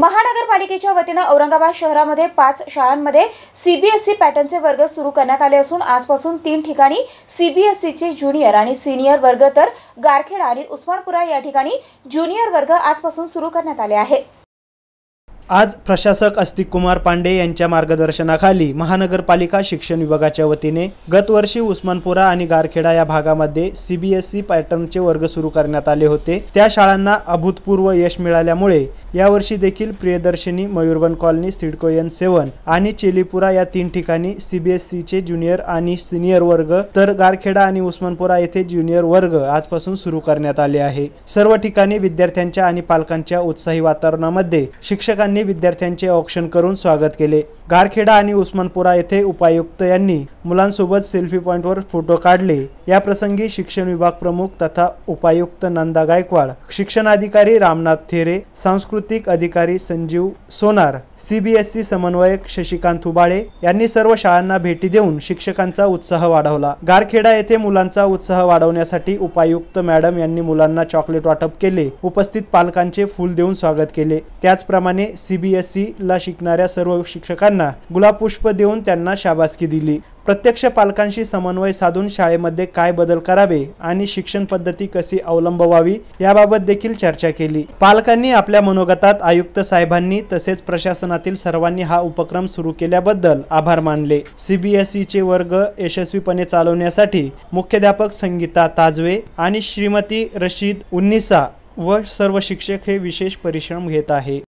महानगरपालिकेच्या वतीनं औरंगाबाद शहरामध्ये पाच शाळांमध्ये सीबीएसई पॅटर्नचे वर्ग सुरू करण्यात आले असून आजपासून तीन ठिकाणी सीबीएसईचे ज्युनियर आणि सिनियर वर्ग तर गारखेडा आणि उस्मानपुरा या ठिकाणी ज्युनियर वर्ग आजपासून सुरू करण्यात आले आहेत आज प्रशासक अस्तिक कुमार पांडे यांच्या मार्गदर्शनाखाली महानगरपालिका शिक्षण विभागाच्या वतीने गतवर्षी उस्मानपुरा आणि गारखेडा या भागामध्ये सीबीएसई पॅटर्नचे वर्ग सुरू करण्यात आले होते त्या शाळांना अभूतपूर्व यश मिळाल्यामुळे यावर्षी देखील Priyadarshini Mayurban colony CIDCO N seven आणि चेलीपुरा या तीन ठिकाणी चे ज्युनियर आणि सिनियर वर्ग तर गारखेडा आणि उस्मानपुरा येथे ज्युनियर वर्ग आजपासून सुरू करण्यात आले आहे सर्व ठिकाणी विद्यार्थ्यांच्या आणि पालकांच्या उत्साही वातावरणामध्ये शिक्षकांनी यांनी विद्यार्थ्यांचे औक्षण करून स्वागत केले गारखेडा आणि उस्मानपुरा येथे उपायुक्त यांनी मुलांसोबत सेल्फी पॉईंटवर फोटो काढले या प्रसंगी शिक्षण विभाग प्रमुख तथा उपायुक्त नंदा गायकवाड शिक्षणाधिकारी रामनाथ थेरे सांस्कृतिक अधिकारी संजीव सोनार सीबीएसई समन्वयक शशिकांत हुबाळे यांनी सर्व शाळांना भेटी देऊन शिक्षकांचा उत्साह वाढवला गारखेडा येथे मुलांचा उत्साह वाढवण्यासाठी उपायुक्त मॅडम यांनी मुलांना चॉकलेट वाटप केले उपस्थित पालकांचे फुल देऊन स्वागत केले त्याचप्रमाणे ला शिकणाऱ्या सर्व शिक्षकांना गुलाबपुष्प देऊन त्यांना शाबासकी दिली प्रत्यक्ष पालकांशी समन्वय साधून शाळेमध्ये काय बदल करावे आणि शिक्षण पद्धती कशी अवलंबवावी याबाबत देखील चर्चा केली पालकांनी आपल्या मनोगतात आयुक्त साहेबांनी तसेच प्रशासनातील सर्वांनी हा उपक्रम सुरू केल्याबद्दल आभार मानले चे वर्ग यशस्वीपणे चालवण्यासाठी मुख्याध्यापक संगीता ताजवे आणि श्रीमती रशीद उन्निसा व सर्व शिक्षक हे विशेष परिश्रम घेत आहे